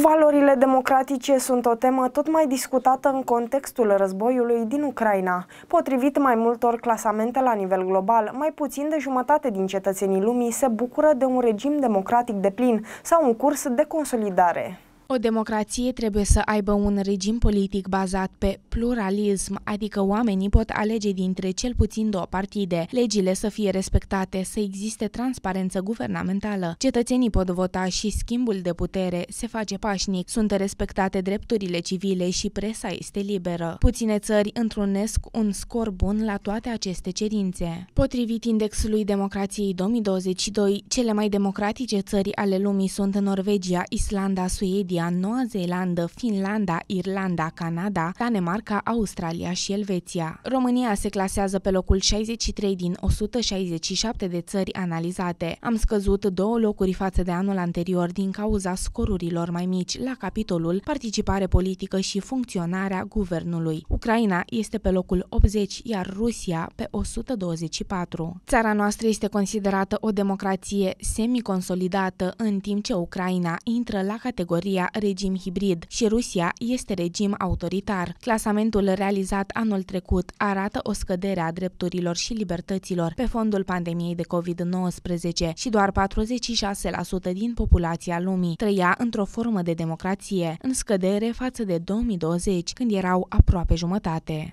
Valorile democratice sunt o temă tot mai discutată în contextul războiului din Ucraina. Potrivit mai multor clasamente la nivel global, mai puțin de jumătate din cetățenii lumii se bucură de un regim democratic de plin sau un curs de consolidare. O democrație trebuie să aibă un regim politic bazat pe pluralism, adică oamenii pot alege dintre cel puțin două partide, legile să fie respectate, să existe transparență guvernamentală, cetățenii pot vota și schimbul de putere se face pașnic, sunt respectate drepturile civile și presa este liberă. Puține țări întrunesc un scor bun la toate aceste cerințe. Potrivit indexului democrației 2022, cele mai democratice țări ale lumii sunt Norvegia, Islanda, Suedia, Suedia, Noua Zeelandă, Finlanda, Irlanda, Canada, Danemarca, Australia și Elveția. România se clasează pe locul 63 din 167 de țări analizate. Am scăzut două locuri față de anul anterior din cauza scorurilor mai mici la capitolul participare politică și funcționarea guvernului. Ucraina este pe locul 80, iar Rusia pe 124. Țara noastră este considerată o democrație semiconsolidată, în timp ce Ucraina intră la categoria regim hibrid și Rusia este regim autoritar. Clasamentul realizat anul trecut arată o scădere a drepturilor și libertăților pe fondul pandemiei de COVID-19 și doar 46% din populația lumii trăia într-o formă de democrație, în scădere față de 2020, când erau aproape jumătate.